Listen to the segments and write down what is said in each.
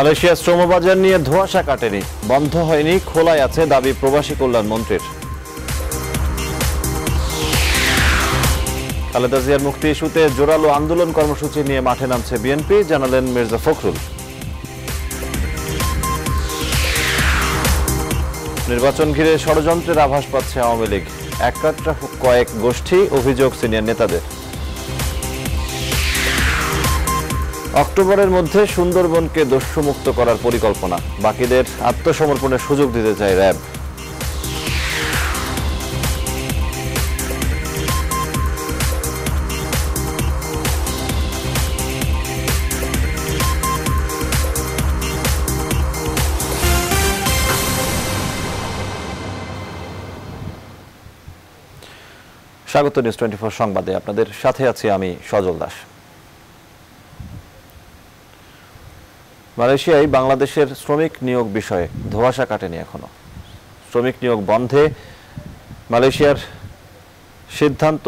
Malaysia শ্রমবাজার নিয়ে ধোঁয়াশা কাটেনি বন্ধ হয়নি খোলাই আছে দাবি প্রবাসী কল্যাণ মন্ত্রীর খালেদা জিয়ার মুক্তি ইস্যুতে জোরালো আন্দোলন কর্মসূচি নিয়ে মাঠে নামছে বিএনপি জানালেন মির্জা ফখরুল নির্বাচন ঘিরে ষড়যন্ত্রের আভাস পাচ্ছে আওয়ামী লীগ এক কয়েক গোষ্ঠী অভিযোগ সিনিয়র নেতাদের অক্টোবরের মধ্যে সুন্দরবনকে দস্যুমুক্ত করার পরিকল্পনা বাকিদের আত্মসমর্পণের সুযোগ দিতে চায় র্যাব স্বাগত নিউজ টোয়েন্টি ফোর সংবাদে আপনাদের সাথে আছি আমি সজল দাস মালয়েশিয়ায় বাংলাদেশের শ্রমিক নিয়োগ বিষয়ে ধোয়াশা কাটেনি এখনো শ্রমিক নিয়োগ বন্ধে মালয়েশিয়ার সিদ্ধান্ত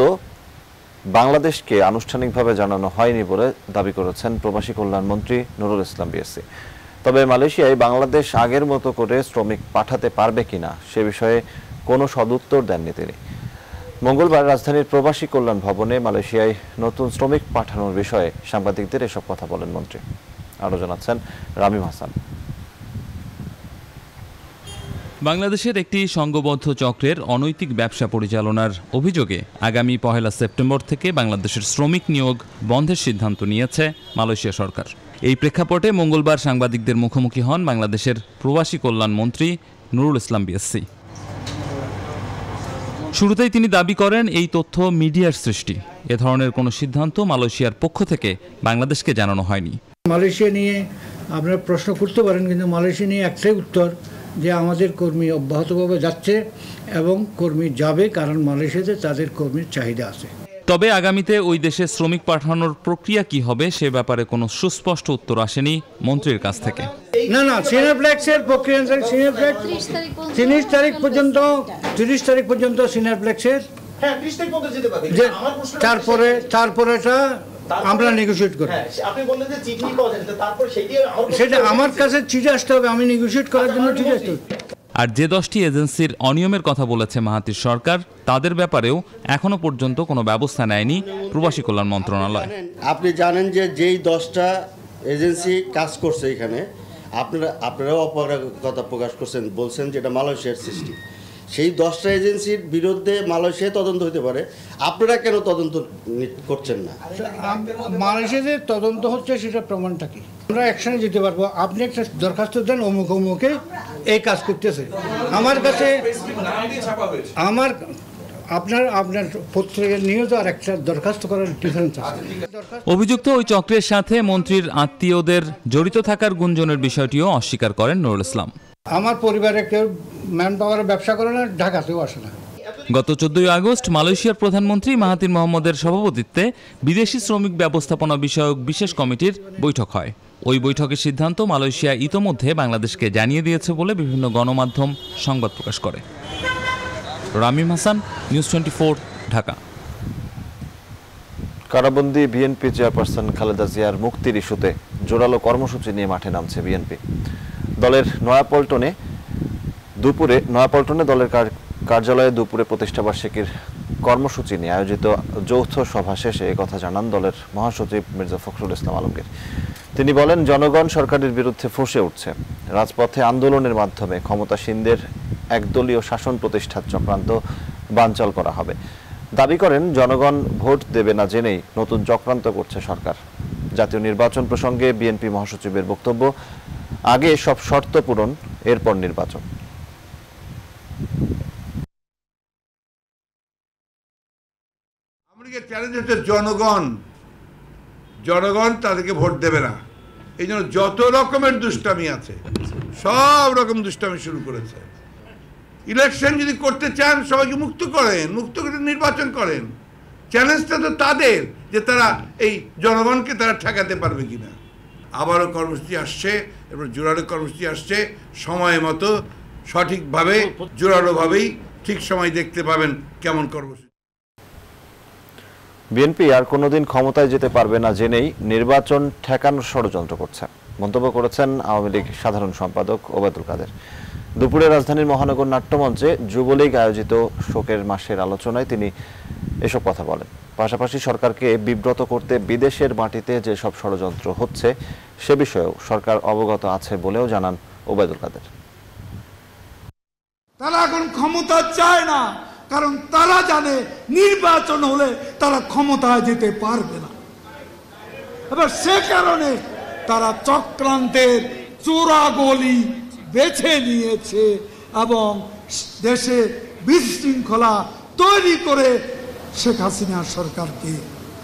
বাংলাদেশকে আনুষ্ঠানিকভাবে জানানো হয়নি বলে দাবি করেছেন প্রবাসী কল্যাণ মন্ত্রী নুরুল ইসলাম বিএসসি তবে মালয়েশিয়ায় বাংলাদেশ আগের মতো করে শ্রমিক পাঠাতে পারবে কিনা সে বিষয়ে কোনো সদুত্তর দেননি তিনি মঙ্গলবার রাজধানীর প্রবাসী কল্যাণ ভবনে মালয়েশিয়ায় নতুন শ্রমিক পাঠানোর বিষয়ে সাংবাদিকদের এসব কথা বলেন মন্ত্রী আরো জানাচ্ছেন রামিম হাসান বাংলাদেশের একটি সংঘবদ্ধ চক্রের অনৈতিক ব্যবসা পরিচালনার অভিযোগে আগামী পহেলা সেপ্টেম্বর থেকে বাংলাদেশের শ্রমিক নিয়োগ বন্ধের সিদ্ধান্ত নিয়েছে মালয়েশিয়া সরকার এই প্রেক্ষাপটে মঙ্গলবার সাংবাদিকদের মুখোমুখি হন বাংলাদেশের প্রবাসী কল্যাণ মন্ত্রী নুরুল ইসলাম বিএসসি শুরুতেই তিনি দাবি করেন এই তথ্য মিডিয়ার সৃষ্টি এ ধরনের কোনো সিদ্ধান্ত মালয়েশিয়ার পক্ষ থেকে বাংলাদেশকে জানানো হয়নি মালয়েশিয়া নিয়ে আপনারা প্রশ্ন করতে পারেন কিন্তু মালয়েশিয়া নিয়ে একটাই উত্তর যে আমাদের কর্মী অব্যাহতভাবে যাচ্ছে এবং কর্মী যাবে কারণ মালয়েশিয়াতে তাদের কর্মীর চাহিদা আছে তবে আগামীতে ওই দেশে শ্রমিক পাঠানোর প্রক্রিয়া কি হবে সে ব্যাপারে কোনো সুস্পষ্ট উত্তর আসেনি মন্ত্রীর কাছ থেকে না না সিনেপ্লেক্সের প্রক্রিয়া তিরিশ তারিখ পর্যন্ত তিরিশ তারিখ পর্যন্ত সিনেপ্লেক্সের হ্যাঁ, তারপরে তারপরে এটা আমরা করি হ্যাঁ, সেটা আমার কাছে চিঠি আসতে হবে আমি করার আচ্ছা, জন্য চিঠি আসতে আর যে দশটি এজেন্সির অনিয়মের কথা বলেছে মাহাতির সরকার তাদের ব্যাপারেও এখনো পর্যন্ত কোনো ব্যবস্থা নেয়নি প্রবাসী কল্যাণ মন্ত্রণালয় আপনি জানেন যে যেই দশটা এজেন্সি কাজ করছে এখানে আপনারা আপনারাও অপারগতা প্রকাশ করছেন বলছেন যে এটা মালয়েশিয়ার সৃষ্টি সেই দশটা এজেন্সির বিরুদ্ধে মালয়েশিয়া তদন্ত হতে পারে আপনারা কেন তদন্ত করছেন না যে তদন্ত হচ্ছে সেটা প্রমাণটা কি আমরা একসঙ্গে যেতে পারবো আপনি একটা দরখাস্ত দেন অমুক অমুকে এই কাজ করতেছে আমার কাছে আমার আপনার আপনার পত্রিকার নিউজ আর একটা দরখাস্ত করার ডিফারেন্স আছে অভিযুক্ত ওই চক্রের সাথে মন্ত্রীর আত্মীয়দের জড়িত থাকার গুঞ্জনের বিষয়টিও অস্বীকার করেন নুরুল ইসলাম আমার পরিবারে কেউ ম্যান পাওয়ারের ব্যবসা করে না ঢাকাতেও আসে না গত চোদ্দই আগস্ট মালয়েশিয়ার প্রধানমন্ত্রী মাহাতির মোহাম্মদের সভাপতিত্বে বিদেশি শ্রমিক ব্যবস্থাপনা বিষয়ক বিশেষ কমিটির বৈঠক হয় ওই বৈঠকের সিদ্ধান্ত মালয়েশিয়া ইতোমধ্যে বাংলাদেশকে জানিয়ে দিয়েছে বলে বিভিন্ন গণমাধ্যম সংবাদ প্রকাশ করে Ramim Hasan news twenty four Dhaka কারাবন্দি বিএনপি চেয়ারপারসন খালেদা জিয়ার মুক্তির ইস্যুতে জোরালো কর্মসূচি নিয়ে মাঠে নামছে বিএনপি দলের নয়াপল্টনে দুপুরে নয়াপল্টনে দলের কার্যালয়ে দুপুরে প্রতিষ্ঠাবার্ষিকীর কর্মসূচি নিয়ে আয়োজিত যৌথ সভা শেষে কথা জানান দলের মহাসচিব মির্জা ফখরুল ইসলাম আলমগীর তিনি বলেন জনগণ সরকারের বিরুদ্ধে ফসে উঠছে রাজপথে আন্দোলনের মাধ্যমে ক্ষমতাসীনদের একদলীয় শাসন প্রতিষ্ঠার চক্রান্ত বাঞ্চাল করা হবে দাবি করেন জনগণ ভোট দেবে না জেনেই নতুন চক্রান্ত করছে সরকার জাতীয় নির্বাচন প্রসঙ্গে বিএনপি মহাসচিবের বক্তব্য আগে সব শর্ত পূরণ এরপর নির্বাচন চ্যালেঞ্জ হচ্ছে জনগণ জনগণ তাদেরকে ভোট দেবে না এই জন্য যত রকমের দুষ্টামি আছে সব রকম দুষ্টামি শুরু করেছে ইলেকশন যদি করতে চান সবাইকে মুক্ত করেন মুক্ত করে নির্বাচন করেন চ্যালেঞ্জটা তো তাদের যে তারা এই জনগণকে তারা ঠেকাতে পারবে কিনা আবারও কর্মসূচি আসছে এবং জোরালো কর্মসূচি আসছে সময় মতো সঠিকভাবে জোরালোভাবেই ঠিক সময় দেখতে পাবেন কেমন কর্মসূচি বিএনপি আর কোনোদিন ক্ষমতায় যেতে পারবে না জেনেই নির্বাচন ঠেকানোর ষড়যন্ত্র করছে মন্তব্য করেছেন আওয়ামী লীগ সাধারণ সম্পাদক ওবায়দুল কাদের দুপুরে রাজধানীর মহানগর নাট্যমঞ্চে যুবলীগ আয়োজিত শোকের মাসের আলোচনায় তিনি এসব কথা বলেন পাশাপাশি সরকারকে বিব্রত করতে বিদেশের মাটিতে যেসব ষড়যন্ত্র হচ্ছে সে বিষয়েও সরকার অবগত আছে বলেও জানান ওবায়দুল কাদের তারা এখন ক্ষমতা চায় না কারণ তারা জানে নির্বাচন হলে তারা ক্ষমতায় যেতে পারবে না এবার সে কারণে তারা চক্রান্তের চোরাগলি বেছে নিয়েছে এবং দেশে বিশৃঙ্খলা তৈরি করে শেখ হাসিনা সরকারকে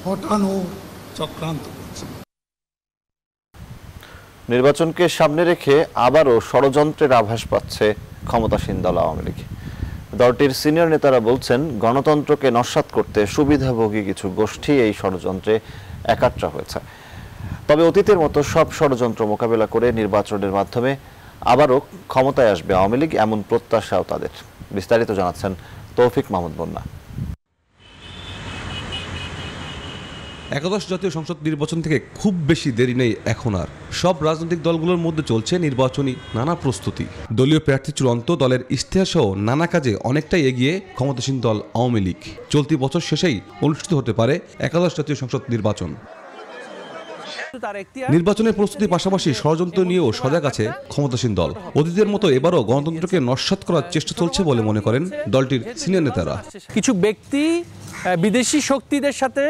হটানো চক্রান্ত করছে নির্বাচনকে সামনে রেখে আবারও ষড়যন্ত্রের আভাস পাচ্ছে ক্ষমতাসীন দল আওয়ামী লীগ দলটির সিনিয়র নেতারা বলছেন গণতন্ত্রকে নস্বাত করতে সুবিধাভোগী কিছু গোষ্ঠী এই ষড়যন্ত্রে একাত্রা হয়েছে তবে অতীতের মতো সব ষড়যন্ত্র মোকাবেলা করে নির্বাচনের মাধ্যমে আবারও ক্ষমতায় আসবে আওয়ামী লীগ এমন প্রত্যাশাও তাদের বিস্তারিত জানাচ্ছেন তৌফিক মাহমুদ বন্যা একাদশ জাতীয় সংসদ নির্বাচন থেকে খুব বেশি দেরি নেই এখন আর সব রাজনৈতিক দলগুলোর মধ্যে চলছে নির্বাচনী নানা প্রস্তুতি দলীয় প্রার্থী চূড়ান্ত দলের ইশতেহার সহ নানা কাজে অনেকটাই এগিয়ে ক্ষমতাসীন দল আওয়ামী লীগ চলতি বছর শেষেই অনুষ্ঠিত হতে পারে একাদশ জাতীয় সংসদ নির্বাচন নির্বাচনের প্রস্তুতির পাশাপাশি ষড়যন্ত্র নিয়েও সজাগ আছে ক্ষমতাসীন দল অতীতের মতো এবারও গণতন্ত্রকে নস্বাত করার চেষ্টা চলছে বলে মনে করেন দলটির সিনিয়র নেতারা কিছু ব্যক্তি বিদেশি শক্তিদের সাথে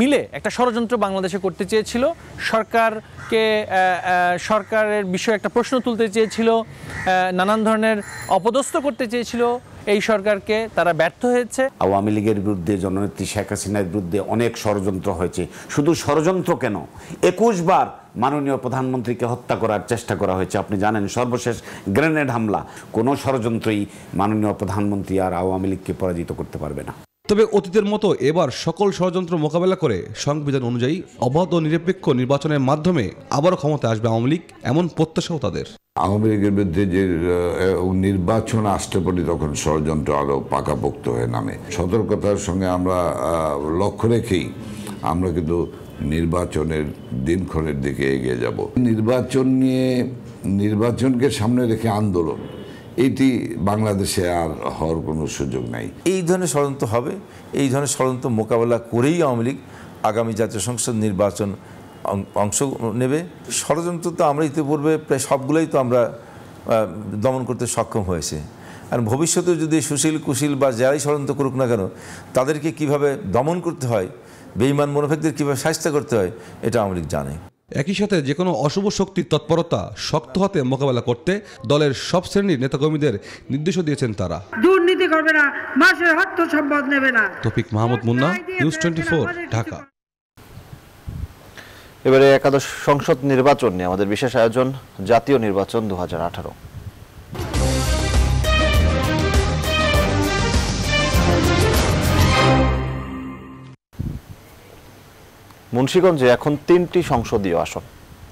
মিলে একটা ষড়যন্ত্র বাংলাদেশে করতে চেয়েছিল সরকারকে সরকারের বিষয়ে একটা প্রশ্ন তুলতে চেয়েছিল নানান ধরনের অপদস্থ করতে চেয়েছিল এই সরকারকে তারা ব্যর্থ হয়েছে আওয়ামী লীগের বিরুদ্ধে জননেত্রী শেখ হাসিনার বিরুদ্ধে অনেক ষড়যন্ত্র হয়েছে শুধু ষড়যন্ত্র কেন একুশ বার মাননীয় প্রধানমন্ত্রীকে হত্যা করার চেষ্টা করা হয়েছে আপনি জানেন সর্বশেষ গ্রেনেড হামলা কোনো ষড়যন্ত্রই মাননীয় প্রধানমন্ত্রী আর আওয়ামী লীগকে পরাজিত করতে পারবে না তবে অতীতের মতো এবার সকল ষড়যন্ত্র মোকাবেলা করে সংবিধান অনুযায়ী অবাধ ও নিরপেক্ষ নির্বাচনের মাধ্যমে আবারও ক্ষমতা আসবে আওয়ামী লীগ এমন প্রত্যাশাও তাদের আওয়ামী লীগের বিরুদ্ধে যে নির্বাচন আসতে পারি তখন ষড়যন্ত্র আরো পাকাপোক্ত হয়ে নামে সতর্কতার সঙ্গে আমরা লক্ষ্য রেখেই আমরা কিন্তু নির্বাচনের দিনক্ষণের দিকে এগিয়ে যাব নির্বাচন নিয়ে নির্বাচনকে সামনে রেখে আন্দোলন এটি বাংলাদেশে আর হওয়ার কোনো সুযোগ নাই এই ধরনের ষড়যন্ত্র হবে এই ধরনের ষড়যন্ত্র মোকাবেলা করেই আওয়ামী লীগ আগামী জাতীয় সংসদ নির্বাচন অংশ নেবে ষড়যন্ত্র তো আমরা ইতিপূর্বে প্রায় সবগুলোই তো আমরা দমন করতে সক্ষম হয়েছে আর ভবিষ্যতে যদি সুশীল কুশীল বা যারাই ষড়যন্ত্র করুক না কেন তাদেরকে কিভাবে দমন করতে হয় বেইমান মনোভাবদের কীভাবে সাহায্য করতে হয় এটা আওয়ামী লীগ জানে একই সাথে যে কোনো অশুভ শক্তির তৎপরতা শক্ত হাতে মোকাবেলা করতে দলের সব শ্রেণীর নেতাকর্মীদের নির্দেশও দিয়েছেন তারা দুর্নীতি করবে না মাসের হত্য সম্পদ নেবে না তফিক মাহমুদ মুন্না নিউজ টোয়েন্টি ঢাকা এবারে একাদশ সংসদ নির্বাচন নিয়ে আমাদের বিশেষ আয়োজন জাতীয় নির্বাচন দু হাজার আঠারো মুন্সীগঞ্জে এখন তিনটি সংসদীয় আসন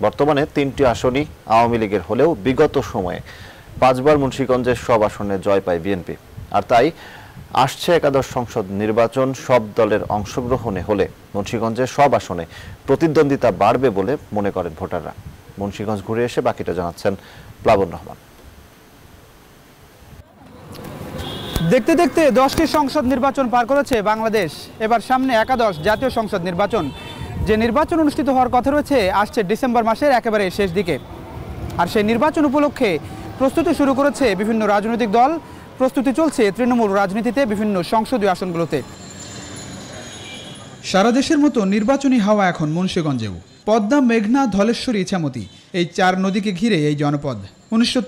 বর্তমানে তিনটি আসনই আওয়ামী লীগের হলেও বিগত সময়ে পাঁচবার মুন্সীগঞ্জের সব আসনে জয় পায় বিএনপি আর তাই আসছে একাদশ সংসদ নির্বাচন সব দলের অংশগ্রহণে হলে মুন্সীগঞ্জের সব আসনে প্রতিদ্বন্দ্বিতা বাড়বে বলে মনে করেন ভোটাররা মুন্সীগঞ্জ ঘুরে এসে বাকিটা জানাচ্ছেন প্লাবন রহমান দেখতে দেখতে দশটি সংসদ নির্বাচন পার করেছে বাংলাদেশ এবার সামনে একাদশ জাতীয় সংসদ নির্বাচন যে নির্বাচন অনুষ্ঠিত হওয়ার কথা রয়েছে আসছে ডিসেম্বর মাসের একেবারে শেষ দিকে আর সেই নির্বাচন উপলক্ষে প্রস্তুতি শুরু করেছে বিভিন্ন রাজনৈতিক দল প্রস্তুতি চলছে তৃণমূল রাজনীতিতে বিভিন্ন সংসদীয় আসনগুলোতে সারা দেশের মতো নির্বাচনী হাওয়া এখন মুন্সীগঞ্জেও পদ্মা মেঘনা ধলেশ্বরী ইছামতি এই চার নদীকে ঘিরে এই জনপদ উনিশশো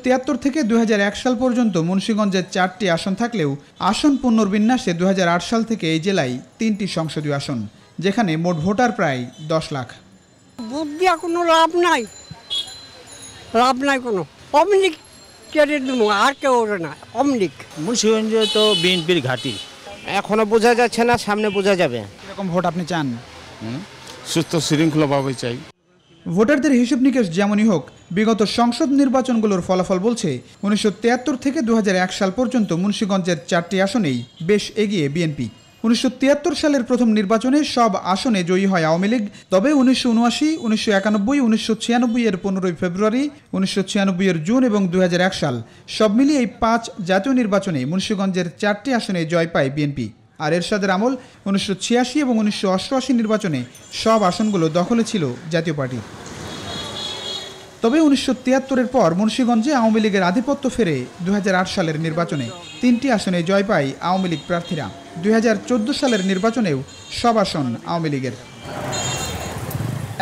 থেকে দু সাল পর্যন্ত মুন্সীগঞ্জের চারটি আসন থাকলেও আসন পুনর্বিন্যাসে দু সাল থেকে এই জেলায় তিনটি সংসদীয় আসন যেখানে মোট ভোটার প্রায় দশ লাখ ভোট কোনো লাভ নাই লাভ নাই কোনো অমলিক কেড়ে আর কেউ না অমলিক মুন্সিগঞ্জ তো বিএনপির ঘাঁটি এখনো বোঝা যাচ্ছে না সামনে বোঝা যাবে এরকম ভোট আপনি চান সুস্থ শৃঙ্খলাভাবে চাই ভোটারদের হিসেব নিকেশ যেমনই হোক বিগত সংসদ নির্বাচনগুলোর ফলাফল বলছে উনিশশো থেকে দু সাল পর্যন্ত মুন্সিগঞ্জের চারটি আসনেই বেশ এগিয়ে বিএনপি উনিশশো সালের প্রথম নির্বাচনে সব আসনে জয়ী হয় আওয়ামী লীগ তবে উনিশশো উনআশি উনিশশো একানব্বই উনিশশো ছিয়ানব্বই এর পনেরোই ফেব্রুয়ারি উনিশশো ছিয়ানব্বই এর জুন এবং দু সাল সব মিলিয়ে এই পাঁচ জাতীয় নির্বাচনে মুন্সীগঞ্জের চারটি আসনে জয় পায় বিএনপি আর এরশাদের আমল উনিশশো ছিয়াশি এবং উনিশশো নির্বাচনে সব আসনগুলো দখলে ছিল জাতীয় পার্টি তবে উনিশশো তিয়াত্তরের পর মুন্সীগঞ্জে আওয়ামী লীগের আধিপত্য ফেরে দু সালের নির্বাচনে তিনটি আসনে জয় পায় আওয়ামী লীগ প্রার্থীরা দুই সালের নির্বাচনেও সব আসন আওয়ামী লীগের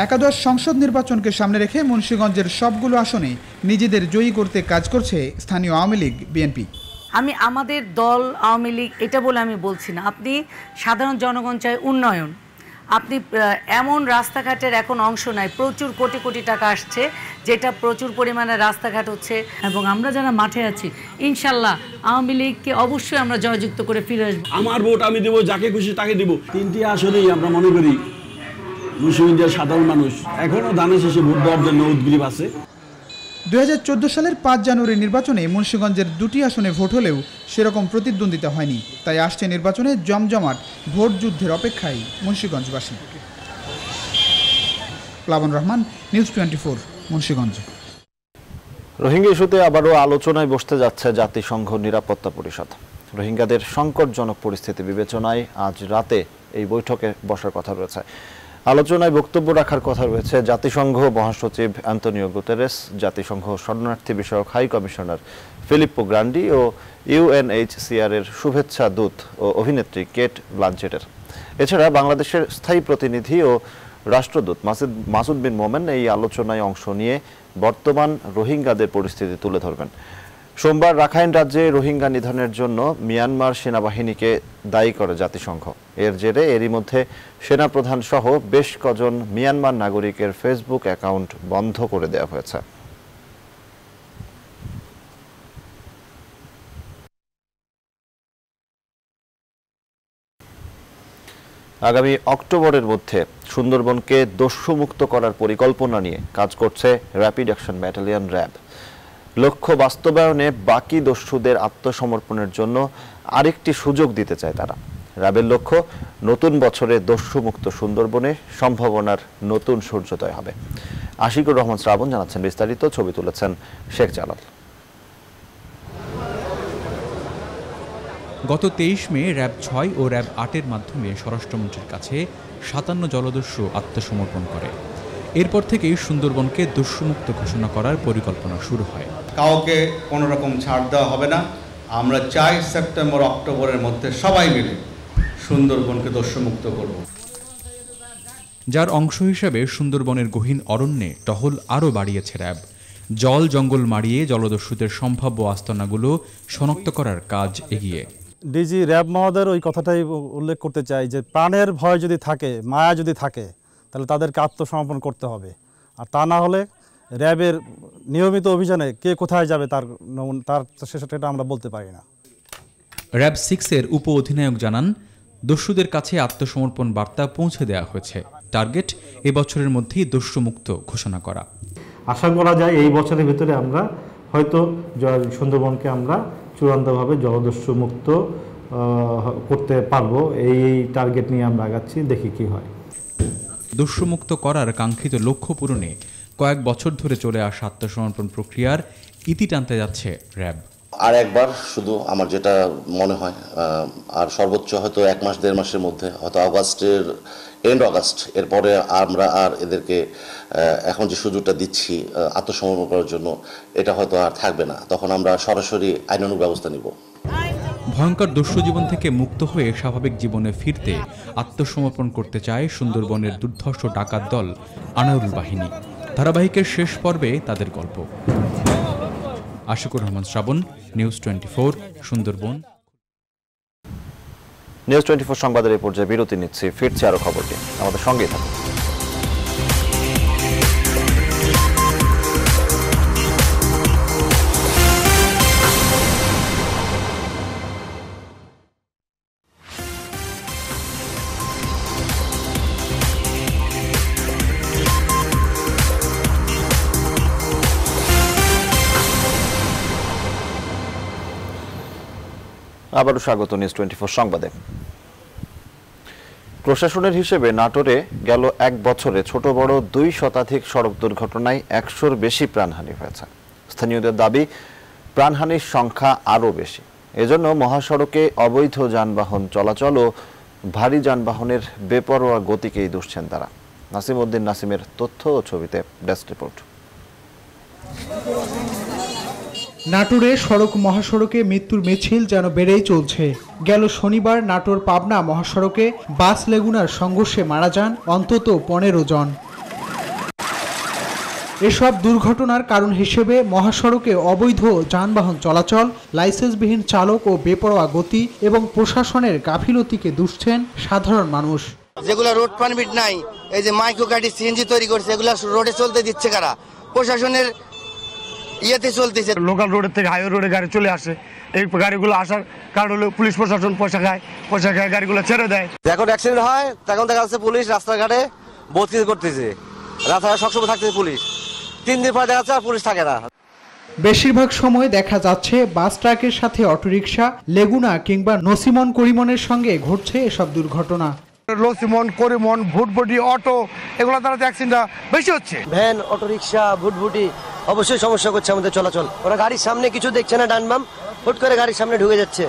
একাদশ সংসদ নির্বাচনকে সামনে রেখে মুন্সীগঞ্জের সবগুলো আসনে নিজেদের জয়ী করতে কাজ করছে স্থানীয় আওয়ামী লীগ বিএনপি আমি আমাদের দল আওয়ামী লীগ এটা বলে আমি বলছি না আপনি সাধারণ জনগণ চায় উন্নয়ন আপনি এমন রাস্তাঘাটের এখন অংশ নয় প্রচুর কোটি কোটি টাকা আসছে যেটা প্রচুর পরিমাণে রাস্তাঘাট হচ্ছে এবং আমরা যারা মাঠে আছি ইনশাল্লাহ আওয়ামী লীগকে অবশ্যই আমরা জয়যুক্ত করে ফিরে আসবো আমার ভোট আমি দেবো যাকে খুশি তাকে দেবো তিনটি আসনেই আমরা মনে করি মুসলিমদের সাধারণ মানুষ এখনও ধানের শেষে ভোট দেওয়ার জন্য উদ্গ্রীব আছে দু সালের পাঁচ জানুয়ারি নির্বাচনে মুন্সীগঞ্জের দুটি আসনে ভোট হলেও সেরকম প্রতিদ্বন্দ্বিতা হয়নি তাই আসছে নির্বাচনে জমজমাট ভোট যুদ্ধের অপেক্ষায় মুন্সীগঞ্জবাসী Plabon Rahman news twenty four Munshiganj Rohingya ইস্যুতে আবারও আলোচনায় বসতে যাচ্ছে জাতিসংঘ নিরাপত্তা পরিষদ রোহিঙ্গাদের সংকটজনক পরিস্থিতি বিবেচনায় আজ রাতে এই বৈঠকে বসার কথা রয়েছে আলোচনায় বক্তব্য রাখার কথা রয়েছে জাতিসংঘ মহাসচিব অ্যান্তনিও গুতেরেস জাতিসংঘ শরণার্থী বিষয়ক হাই কমিশনার ফিলিপ্পো গ্রান্ডি ও ইউএনএইচসিআর এর শুভেচ্ছা দূত ও অভিনেত্রী কেট ব্লাঞ্চেটের এছাড়া বাংলাদেশের স্থায়ী প্রতিনিধি ও রাষ্ট্রদূত মাসুদ মাসুদ বিন মোমেন এই আলোচনায় অংশ নিয়ে বর্তমান রোহিঙ্গাদের পরিস্থিতি তুলে ধরবেন সোমবার রাখাইন রাজ্যে রোহিঙ্গা নিধনের জন্য মিয়ানমার সেনাবাহিনীকে দায়ী করে জাতিসংঘ এর জেরে এরই মধ্যে সেনাপ্রধান সহ বেশ কজন মিয়ানমার নাগরিকের ফেসবুক অ্যাকাউন্ট বন্ধ করে দেওয়া হয়েছে আগামী অক্টোবরের মধ্যে সুন্দরবনকে দস্যুমুক্ত করার পরিকল্পনা নিয়ে কাজ করছে র্যাপিড অ্যাকশন ব্যাটালিয়ন র্যাব লক্ষ্য বাস্তবায়নে বাকি দস্যুদের আত্মসমর্পণের জন্য আরেকটি সুযোগ দিতে চায় তারা র্যাবের লক্ষ্য নতুন বছরে দস্যুমুক্ত সুন্দরবনে সম্ভাবনার নতুন সূর্যোদয় হবে আশিকুর রহমান শ্রাবণ জানাচ্ছেন বিস্তারিত ছবি তুলেছেন শেখ জালাল গত তেইশ মে র্যাব ছয় ও র্যাব আটের মাধ্যমে স্বরাষ্ট্রমন্ত্রীর কাছে সাতান্ন জলদস্যু আত্মসমর্পণ করে এরপর থেকেই সুন্দরবনকে দস্যুমুক্ত ঘোষণা করার পরিকল্পনা শুরু হয় কাউকে কোনো রকম ছাড় দেওয়া হবে না আমরা চাই সেপ্টেম্বর অক্টোবরের মধ্যে সবাই মিলে সুন্দরবনকে দস্যুমুক্ত করব যার অংশ হিসেবে সুন্দরবনের গহীন অরণ্যে টহল আরও বাড়িয়েছে র্যাব জল জঙ্গল মারিয়ে জলদস্যুদের সম্ভাব্য আস্তানাগুলো শনাক্ত করার কাজ এগিয়ে ডিজি র্যাব মহোদয়ের ওই কথাটাই উল্লেখ করতে চাই যে প্রাণের ভয় যদি থাকে মায়া যদি থাকে তাহলে তাদেরকে আত্মসমর্পণ করতে হবে আর তা না হলে র্যাবের নিয়মিত অভিযানে কে কোথায় যাবে তার তার সেটা আমরা বলতে পারি না র্যাব সিক্সের উপ অধিনায়ক জানান দস্যুদের কাছে আত্মসমর্পণ বার্তা পৌঁছে দেওয়া হয়েছে টার্গেট এবছরের মধ্যেই দস্যুমুক্ত ঘোষণা করা আশা করা যায় এই বছরের ভিতরে আমরা হয়তো সুন্দরবনকে আমরা চূড়ান্তভাবে জলদস্যু মুক্ত করতে পারবো এই টার্গেট নিয়ে আমরা আগাচ্ছি দেখি কি হয় দস্যুমুক্ত করার কাঙ্ক্ষিত লক্ষ্য পূরণে কয়েক বছর ধরে চলে আসা আত্মসমর্পণ প্রক্রিয়ার ইতি টানতে যাচ্ছে র্যাব আর একবার শুধু আমার যেটা মনে হয় আর সর্বোচ্চ হয়তো এক মাস দেড় মাসের মধ্যে হয়তো অগাস্টের এন্ড অগাস্ট এরপরে আমরা আর এদেরকে এখন যে সুযোগটা দিচ্ছি আত্মসমর্পণ করার জন্য এটা হয়তো আর থাকবে না তখন আমরা সরাসরি আইনানুগ ব্যবস্থা নিব ভয়ঙ্কর দস্যুজীবন থেকে মুক্ত হয়ে স্বাভাবিক জীবনে ফিরতে আত্মসমর্পণ করতে চায় সুন্দরবনের দুর্ধর্ষ ডাকাত দল আনারুল বাহিনী ধারাবাহিকের শেষ পর্বে তাদের গল্প Ashikur Rahman Shrabon news twenty Sundarbans news twenty four সংবাদের এই পর্যায়ে বিরতি নিচ্ছি ফিরছে আরও খবরটি আমাদের সঙ্গেই থাকুন আবারও স্বাগত নিউজ টোয়েন্টি ফোর সংবাদে প্রশাসনের হিসেবে নাটোরে গেল এক বছরে ছোট বড় দুই শতাধিক সড়ক দুর্ঘটনায় একশোর বেশি প্রাণহানি হয়েছে স্থানীয়দের দাবি প্রাণহানির সংখ্যা আরও বেশি এজন্য মহাসড়কে অবৈধ যানবাহন চলাচল ও ভারী যানবাহনের বেপরোয়া গতিকেই দুষছেন তারা নাসিম উদ্দিন নাসিমের তথ্য ও ছবিতে ডেস্ক রিপোর্ট নাটোরে সড়ক মহাসড়কে মৃত্যুর মিছিল যেন বেড়েই চলছে গেল শনিবার নাটোর পাবনা মহাসড়কে বাস লেগুনার সংঘর্ষে মারা যান অন্তত পনেরো জন এসব দুর্ঘটনার কারণ হিসেবে মহাসড়কে অবৈধ যানবাহন চলাচল লাইসেন্সবিহীন চালক ও বেপরোয়া গতি এবং প্রশাসনের গাফিলতিকে দুষছেন সাধারণ মানুষ যেগুলো রোড পারমিট নাই এই যে মাইক্রো গাড়ি সিএনজি তৈরি করছে এগুলো রোডে চলতে দিচ্ছে কারা প্রশাসনের ইয়েতে চলতেছে লোকাল রোডের থেকে হাইওয়ে রোডে গাড়ি চলে আসে এই গাড়িগুলো আসার কারণ হলো পুলিশ প্রশাসন পয়সা খায় পয়সা খায় গাড়িগুলো ছেড়ে দেয় যখন অ্যাক্সিডেন্ট হয় তখন দেখা যাচ্ছে পুলিশ রাস্তাঘাটে বদকিজ করতেছে রাস্তাঘাট সবসময় থাকতেছে পুলিশ তিন দিন পরে দেখা যাচ্ছে পুলিশ থাকে না বেশিরভাগ সময় দেখা যাচ্ছে বাস ট্রাকের সাথে অটোরিকশা লেগুনা কিংবা নসিমন করিমনের সঙ্গে ঘটছে এসব দুর্ঘটনা লসিমন করিমন ভুটভুটি অটো এগুলো দ্বারা অ্যাক্সিডেন্টটা বেশি হচ্ছে ভ্যান অটো ভুটভুটি অবশ্যই সমস্যা করছে আমাদের চলাচল ওরা গাড়ির সামনে কিছু দেখছে না ডানবাম হুট করে গাড়ির সামনে ঢুকে যাচ্ছে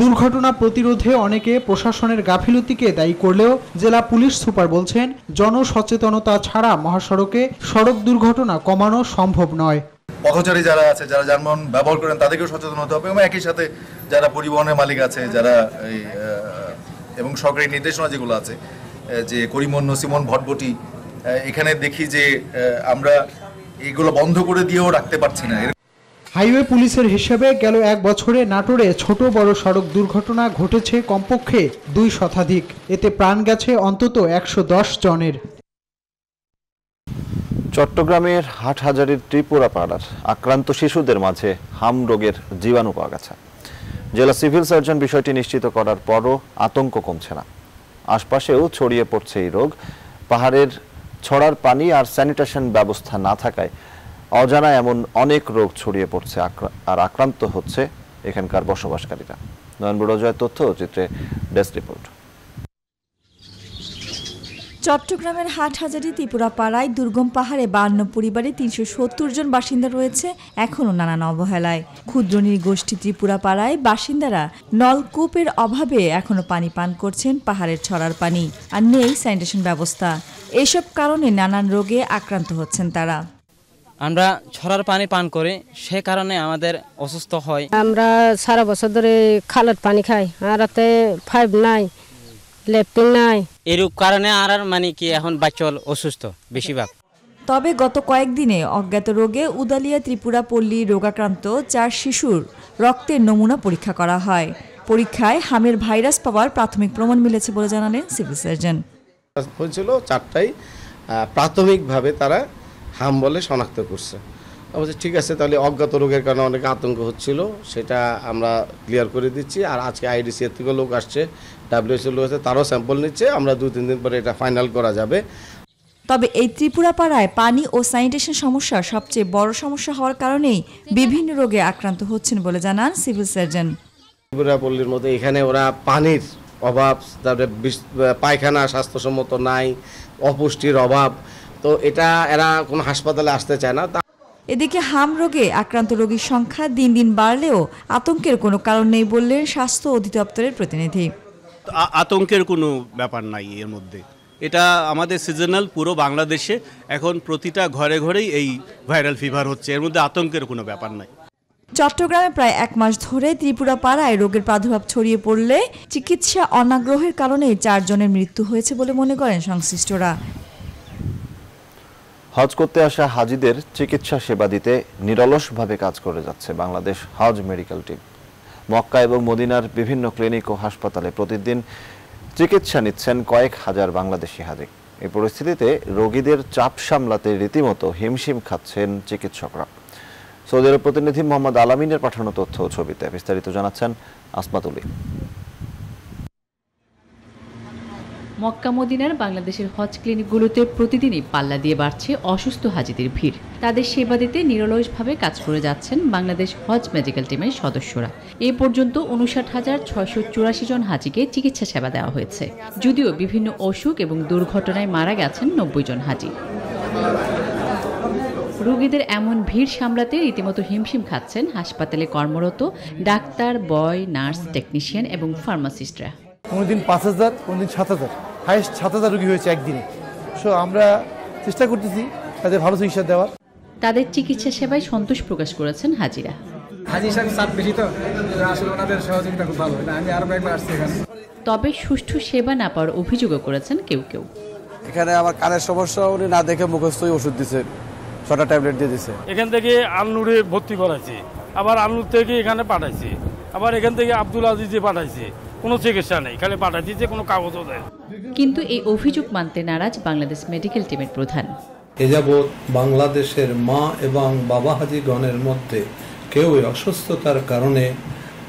দুর্ঘটনা প্রতিরোধে অনেকে প্রশাসনের গাফিলতিকে দায়ী করলেও জেলা পুলিশ সুপার বলছেন জনসচেতনতা ছাড়া মহাসড়কে সড়ক দুর্ঘটনা কমানো সম্ভব নয় পথচারী যারা আছে যারা যানবাহন ব্যবহার করেন তাদেরকেও সচেতন হতে হবে এবং একই সাথে যারা পরিবহনের মালিক আছে যারা এই এবং সরকারি নির্দেশনা যেগুলো আছে যে করিমন নসিমন ভটভটি এখানে দেখি যে আমরা এগুলো বন্ধ করে দিয়েও রাখতে পারছি না হাইওয়ে পুলিশের হিসাবে গেল এক বছরে নাটোরে ছোট বড় সড়ক দুর্ঘটনা ঘটেছে কমপক্ষে দুই শতাধিক এতে প্রাণ গেছে অন্তত একশো জনের চট্টগ্রামের হাজারের ত্রিপুরা পাড়ার আক্রান্ত শিশুদের মাঝে হাম রোগের জীবাণু পাওয়া গেছে জেলা সিভিল সার্জন বিষয়টি নিশ্চিত করার পরও আতঙ্ক কমছে না আশপাশেও ছড়িয়ে পড়ছে এই রোগ পাহাড়ের ছড়ার পানি আর স্যানিটেশন ব্যবস্থা না থাকায় অজানা এমন অনেক রোগ ছড়িয়ে পড়ছে আর আক্রান্ত হচ্ছে এখানকার বসবাসকারীরা নয়ন বড়জয়ের তথ্য চিত্রে ডেস্ক রিপোর্ট চট্টগ্রামের হাটহাজারি পাড়ায় দুর্গম পাহাড়ে বান্ন পরিবারে তিনশো সত্তর জন বাসিন্দা রয়েছে এখনও নানান অবহেলায় ক্ষুদ্র গোষ্ঠী পাড়ায় বাসিন্দারা নলকূপের অভাবে এখনও পানি পান করছেন পাহাড়ের ছড়ার পানি আর নেই স্যানিটেশন ব্যবস্থা এসব কারণে নানান রোগে আক্রান্ত হচ্ছেন তারা আমরা ছড়ার পানি পান করি সে কারণে আমাদের অসুস্থ হয় আমরা সারা বছর ধরে খালের পানি খাই আর রাতে ফাইভ নাই লেপটিন নাই এরূপ কারণে আর মানে কি এখন বাচ্চা অসুস্থ বেশিরভাগ তবে গত কয়েকদিনে অজ্ঞাত রোগে উদালিয়া ত্রিপুরা পল্লী রোগাক্রান্ত চার শিশুর রক্তের নমুনা পরীক্ষা করা হয় পরীক্ষায় হামের ভাইরাস পাওয়ার প্রাথমিক প্রমাণ মিলেছে বলে জানালেন সিভিল সার্জন হয়েছিল চারটাই প্রাথমিকভাবে তারা হাম বলে শনাক্ত করছে অবশ্য ঠিক আছে তাহলে অজ্ঞাত রোগের কারণে অনেক আতঙ্ক হচ্ছিল সেটা আমরা ক্লিয়ার করে দিচ্ছি আর আজকে আইডিসি থেকে লোক আসছে ডাব্লিউএসএল রয়েছে তারও স্যাম্পল নিচ্ছে আমরা দু তিন দিন পরে এটা ফাইনাল করা যাবে তবে এই ত্রিপুরা পাড়ায় পানি ও স্যানিটেশন সমস্যা সবচেয়ে বড় সমস্যা হওয়ার কারণেই বিভিন্ন রোগে আক্রান্ত হচ্ছেন বলে জানান সিভিল সার্জন ত্রিপুরা পল্লীর মতো এখানে ওরা পানির অভাব তারপরে পায়খানা স্বাস্থ্যসম্মত নাই অপুষ্টির অভাব তো এটা এরা কোনো হাসপাতালে আসতে চায় না এদিকে হাম রোগে আক্রান্ত রোগীর সংখ্যা দিন দিন বাড়লেও আতঙ্কের কোনো কারণ নেই বললেন স্বাস্থ্য অধিদপ্তরের প্রতিনিধি আতঙ্কের কোনো ব্যাপার নাই এর মধ্যে এটা আমাদের সিজনাল পুরো বাংলাদেশে এখন প্রতিটা ঘরে ঘরেই এই ভাইরাল ফিভার হচ্ছে এর মধ্যে আতঙ্কের কোনো ব্যাপার নাই চট্টগ্রামে প্রায় এক মাস ধরে ত্রিপুরা পাড়ায় রোগের প্রাদুর্ভাব ছড়িয়ে পড়লে চিকিৎসা অনাগ্রহের কারণে চারজনের মৃত্যু হয়েছে বলে মনে করেন সংশ্লিষ্টরা হজ করতে আসা হাজিদের চিকিৎসা সেবা দিতে নিরলসভাবে কাজ করে যাচ্ছে Bangladesh Hajj medical team Mecca এবং মদিনার বিভিন্ন ক্লিনিক ও হাসপাতালে প্রতিদিন চিকিৎসা নিচ্ছেন কয়েক হাজার বাংলাদেশি হাজি এই পরিস্থিতিতে রোগীদের চাপ সামলাতে রীতিমতো হিমশিম খাচ্ছেন চিকিৎসকরা সৌদি আরব প্রতিনিধি মোহাম্মদ আলামিনের পাঠানো তথ্য ছবিতে বিস্তারিত জানাচ্ছেন আসমাতুলি মক্কা মদিনার বাংলাদেশের হজ ক্লিনিকগুলোতে প্রতিদিনই পাল্লা দিয়ে বাড়ছে অসুস্থ হাজিদের ভিড় তাদের সেবা দিতে নিরলসভাবে কাজ করে যাচ্ছেন বাংলাদেশ হজ মেডিকেল টিমের সদস্যরা এ পর্যন্ত উনষাট হাজার ছয়শো চুরাশি জন হাজিকে চিকিৎসা সেবা দেওয়া হয়েছে যদিও বিভিন্ন অসুখ এবং দুর্ঘটনায় মারা গেছেন নব্বই জন হাজি রুগীদের এমন ভিড় সামলাতে রীতিমতো হিমশিম খাচ্ছেন হাসপাতালে কর্মরত ডাক্তার বয় নার্স টেকনিশিয়ান এবং ফার্মাসিস্টরা কোনোদিন পাঁচ হাজার কোনোদিন সাত হাজার হায়েস্ট সাত হাজার রুগী হয়েছে একদিনে সো আমরা চেষ্টা করতেছি তাদের ভালো চিকিৎসা দেওয়ার তাদের চিকিৎসা সেবায় সন্তোষ প্রকাশ করেছেন হাজিরা হাজির সাহেব চাপ বেশি তো আসলে ওনাদের সহযোগিতা খুব ভালো আমি আরো একবার আসছি এখানে তবে সুষ্ঠু সেবা না পাওয়ার অভিযোগও করেছেন কেউ কেউ এখানে আমার কানের সমস্যা উনি না দেখে মুখস্থই ওষুধ দিছে ছটা ট্যাবলেট দিয়ে দিছে এখান থেকে আলনুরে ভর্তি করাইছে আবার আলনুর থেকে এখানে পাঠাইছে আবার এখান থেকে আব্দুল আজিজে পাঠাইছে কোনো চিকিৎসা নেই খালি পাঠাই দিচ্ছে কোনো কাগজও দেয় কিন্তু এই অভিযোগ মানতে নারাজ বাংলাদেশ মেডিকেল টিমের প্রধান এ যাবৎ বাংলাদেশের মা এবং বাবা হাজিগণের মধ্যে কেউ অসুস্থতার কারণে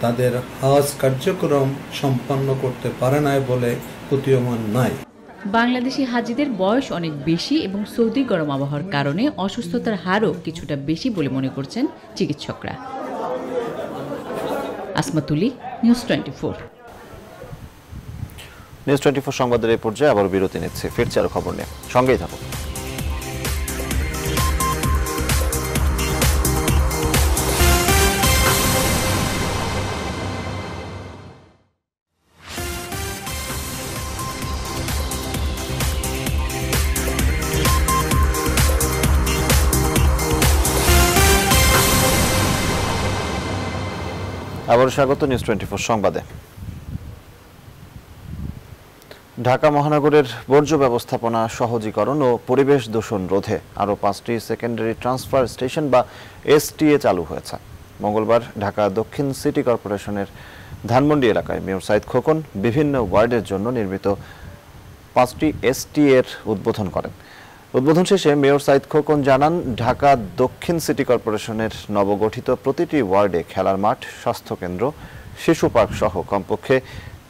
তাদের হাজ কার্যক্রম সম্পন্ন করতে পারে নাই বলে প্রতীয়মান নাই বাংলাদেশি হাজিদের বয়স অনেক বেশি এবং সৌদি গরম আবহাওয়ার কারণে অসুস্থতার হারও কিছুটা বেশি বলে মনে করছেন চিকিৎসকরা আসমাতুলি news twenty news twenty four সংবাদের এই পর্যায়ে আবার বিরতি নিচ্ছে ফিরছে আরো খবর নিয়ে সঙ্গেই থাকুন আবারও স্বাগত নিউজ টোয়েন্টি ফোর সংবাদে ঢাকা মহানগরের বর্জ্য ব্যবস্থাপনা সহজীকরণ ও পরিবেশ দূষণ রোধে আরও পাঁচটি সেকেন্ডারি ট্রান্সফার স্টেশন বা এসটিএ চালু হয়েছে মঙ্গলবার ঢাকা দক্ষিণ সিটি কর্পোরেশনের ধানমন্ডি এলাকায় মেয়র সাইদ খোকন বিভিন্ন ওয়ার্ডের জন্য নির্মিত পাঁচটি এসটিএর উদ্বোধন করেন উদ্বোধন শেষে মেয়র সাইদ খোকন জানান ঢাকা দক্ষিণ সিটি কর্পোরেশনের নবগঠিত প্রতিটি ওয়ার্ডে খেলার মাঠ স্বাস্থ্যকেন্দ্র শিশু পার্ক সহ কমপক্ষে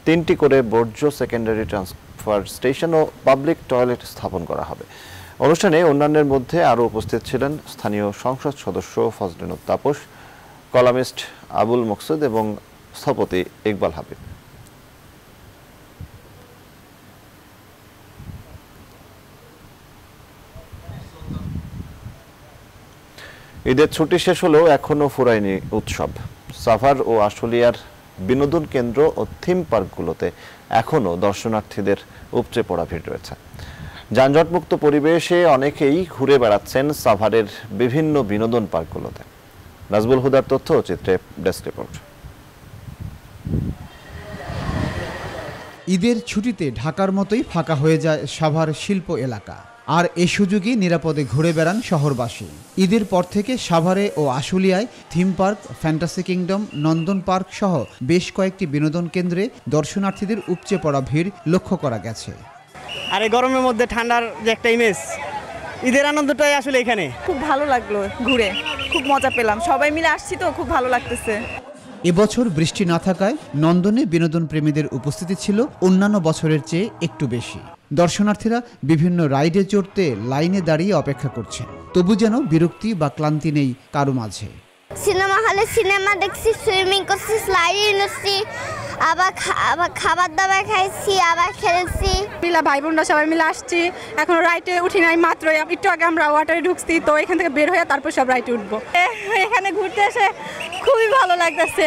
তিনটি করে বর্জ্য সেকেন্ডারি ট্রান্সফার স্টেশন ও পাবলিক টয়লেট স্থাপন করা হবে অনুষ্ঠানে অন্যান্যের মধ্যে আরও উপস্থিত ছিলেন স্থানীয় সংসদ সদস্য ফজলিন তাপস কলামিস্ট আবুল মকসুদ এবং স্থপতি ইকবাল হাবিব ঈদের ছুটি শেষ হলেও এখনও ফুরায়নি উৎসব সাফার ও আশুলিয়ার বিনোদন কেন্দ্র ও থিম পার্কগুলোতে এখনও দর্শনার্থীদের উপচে পড়া ভিড় রয়েছে যানজটমুক্ত পরিবেশে অনেকেই ঘুরে বেড়াচ্ছেন সাভারের বিভিন্ন বিনোদন পার্কগুলোতে নাজবুল হুদার তথ্য চিত্রে ডেস্ক রিপোর্ট ঈদের ছুটিতে ঢাকার মতোই ফাঁকা হয়ে যায় সাভার শিল্প এলাকা আর এ সুযোগই নিরাপদে ঘুরে বেড়ান শহরবাসী ঈদের পর থেকে সাভারে ও আশুলিয়ায় theme park fantasy kingdom Nandan park সহ বেশ কয়েকটি বিনোদন কেন্দ্রে দর্শনার্থীদের উপচে পড়া ভিড় লক্ষ্য করা গেছে আর এই গরমের মধ্যে ঠান্ডার যে একটা ইমেজ ঈদের আনন্দটাই আসলে এখানে খুব ভালো লাগলো ঘুরে খুব মজা পেলাম সবাই মিলে আসছি তো খুব ভালো লাগতেছে এবছর বৃষ্টি না থাকায় নন্দনে বিনোদন প্রেমীদের উপস্থিতি ছিল অন্যান্য বছরের চেয়ে একটু বেশি দর্শনার্থীরা বিভিন্ন রাইডে চড়তে লাইনে দাঁড়িয়ে অপেক্ষা করছেন তবু যেন বিরক্তি বা ক্লান্তি নেই কারো মাঝে সিনেমা হলে সিনেমা দেখছি সুইমিং করছি স্লাইডিং করছি আবার আবার খাবার দাবার খাইছি আবার খেলছি পিলা ভাই বোনরা সবাই মিলে আসছি এখনো রাইটে উঠি নাই মাত্র একটু আগে আমরা ওয়াটারে ঢুকছি তো এখান থেকে বের হয়ে তারপর সব রাইটে উঠবো এখানে ঘুরতে এসে খুবই ভালো লাগতেছে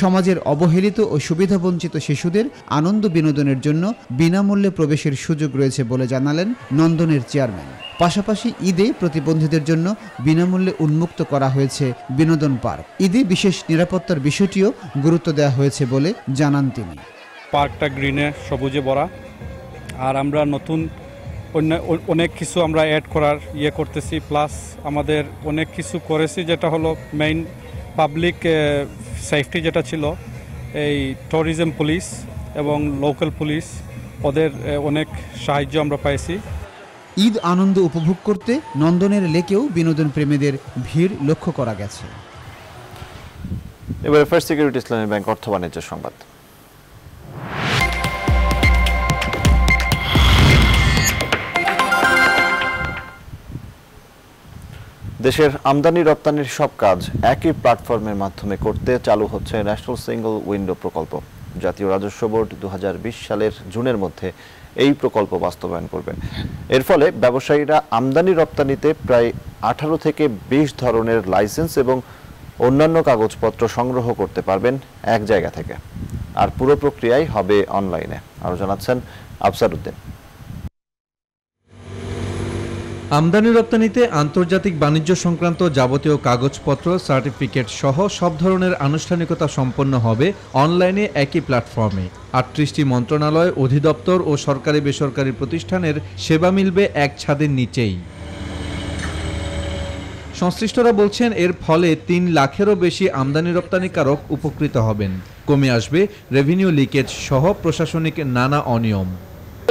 সমাজের অবহেলিত ও সুবিধাবঞ্চিত শিশুদের আনন্দ বিনোদনের জন্য বিনামূল্যে প্রবেশের সুযোগ রয়েছে বলে জানালেন নন্দনের চেয়ারম্যান পাশাপাশি ঈদে প্রতিবন্ধীদের জন্য বিনামূল্যে উন্মুক্ত করা হয়েছে বিনোদন পার্ক ঈদে বিশেষ নিরাপত্তার বিষয়টিও গুরুত্ব দেওয়া হয়েছে বলে জানান তিনি পার্কটা গ্রিনে সবুজে ভরা আর আমরা নতুন অন্য অনেক কিছু আমরা অ্যাড করার ইয়ে করতেছি প্লাস আমাদের অনেক কিছু করেছি যেটা হলো মেইন পাবলিক সেফটি যেটা ছিল এই ট্যুরিজম পুলিশ এবং লোকাল পুলিশ ওদের অনেক সাহায্য আমরা পাইছি ঈদ আনন্দ উপভোগ করতে নন্দনের লেকেও বিনোদন প্রেমীদের ভিড় লক্ষ্য করা গেছে এবারে ফার্স্ট সিকিউরিটি ইসলামী ব্যাংক অর্থ বাণিজ্য সংবাদ দেশের আমদানি রপ্তানির সব কাজ একই প্ল্যাটফর্মের মাধ্যমে করতে চালু হচ্ছে ন্যাশনাল সিঙ্গল উইন্ডো প্রকল্প জাতীয় রাজস্ব বোর্ড দু সালের জুনের মধ্যে এই প্রকল্প বাস্তবায়ন করবে এর ফলে ব্যবসায়ীরা আমদানি রপ্তানিতে প্রায় আঠারো থেকে বিশ ধরনের লাইসেন্স এবং অন্যান্য কাগজপত্র সংগ্রহ করতে পারবেন এক জায়গা থেকে আর পুরো প্রক্রিয়াই হবে অনলাইনে আরও জানাচ্ছেন আফসার উদ্দিন আমদানি রপ্তানিতে আন্তর্জাতিক বাণিজ্য সংক্রান্ত যাবতীয় কাগজপত্র সার্টিফিকেট সহ সব ধরনের আনুষ্ঠানিকতা সম্পন্ন হবে অনলাইনে একই প্ল্যাটফর্মে আটত্রিশটি মন্ত্রণালয় অধিদপ্তর ও সরকারি বেসরকারি প্রতিষ্ঠানের সেবা মিলবে এক ছাদের নিচেই সংশ্লিষ্টরা বলছেন এর ফলে তিন লাখেরও বেশি আমদানি রপ্তানিকারক উপকৃত হবেন কমে আসবে রেভিনিউ লিকেজ সহ প্রশাসনিক নানা অনিয়ম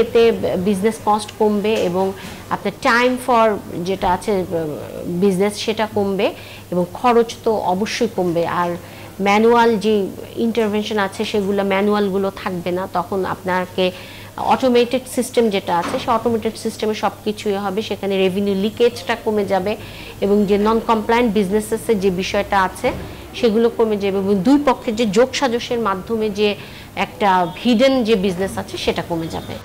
এতে বিজনেস কস্ট কমবে এবং আপনার টাইম ফর যেটা আছে বিজনেস সেটা কমবে এবং খরচ তো অবশ্যই কমবে আর ম্যানুয়াল যে ইন্টারভেনশন আছে সেগুলো ম্যানুয়ালগুলো থাকবে না তখন আপনাকে অটোমেটেড সিস্টেম যেটা আছে সে অটোমেটেড সিস্টেমে সব কিছুই হবে সেখানে রেভিনিউ লিকেজটা কমে যাবে এবং যে নন কমপ্লায়েন্ট বিজনেসেসের যে বিষয়টা আছে সেগুলো কমে যাবে এবং দুই পক্ষের যে যোগসাজসের মাধ্যমে যে একটা হিডেন যে বিজনেস আছে সেটা কমে যাবে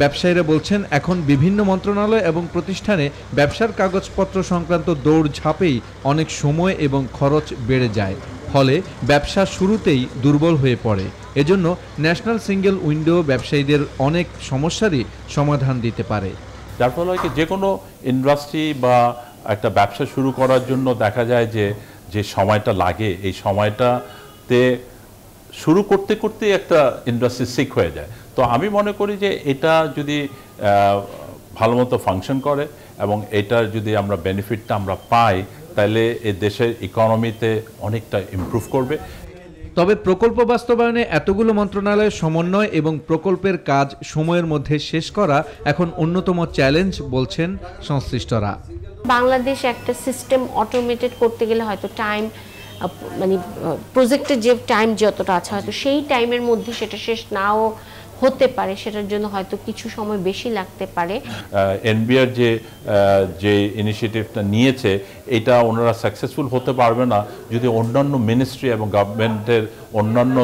ব্যবসায়ীরা বলছেন এখন বিভিন্ন মন্ত্রণালয় এবং প্রতিষ্ঠানে ব্যবসার কাগজপত্র সংক্রান্ত দৌড়ঝাঁপেই অনেক সময় এবং খরচ বেড়ে যায় ফলে ব্যবসা শুরুতেই দুর্বল হয়ে পড়ে এজন্য ন্যাশনাল সিঙ্গেল উইন্ডো ব্যবসায়ীদের অনেক সমস্যারই সমাধান দিতে পারে যার ফলে যে কোনো ইন্ডাস্ট্রি বা একটা ব্যবসা শুরু করার জন্য দেখা যায় যে যে সময়টা লাগে এই সময়টাতে শুরু করতে করতে একটা ইন্ডাস্ট্রি সিক হয়ে যায় তো আমি মনে করি যে এটা যদি ভালো মতো ফাংশন করে এবং এটার যদি আমরা বেনিফিটটা আমরা পাই তাহলে এ দেশের ইকোনমিতে অনেকটা ইম্প্রুভ করবে তবে প্রকল্প বাস্তবায়নে এতগুলো মন্ত্রণালয়ের সমন্বয় এবং প্রকল্পের কাজ সময়ের মধ্যে শেষ করা এখন অন্যতম চ্যালেঞ্জ বলছেন সংশ্লিষ্টরা বাংলাদেশ একটা সিস্টেম অটোমেটেড করতে গেলে হয়তো টাইম মানে প্রজেক্টের যে টাইম যতটা আছে হয়তো সেই টাইমের মধ্যে সেটা শেষ নাও হতে পারে সেটার জন্য হয়তো কিছু সময় বেশি লাগতে পারে এনবিআর যে যে ইনিশিয়েটিভটা নিয়েছে এটা ওনারা সাকসেসফুল হতে পারবে না যদি অন্যান্য মিনিস্ট্রি এবং গভর্নমেন্টের অন্যান্য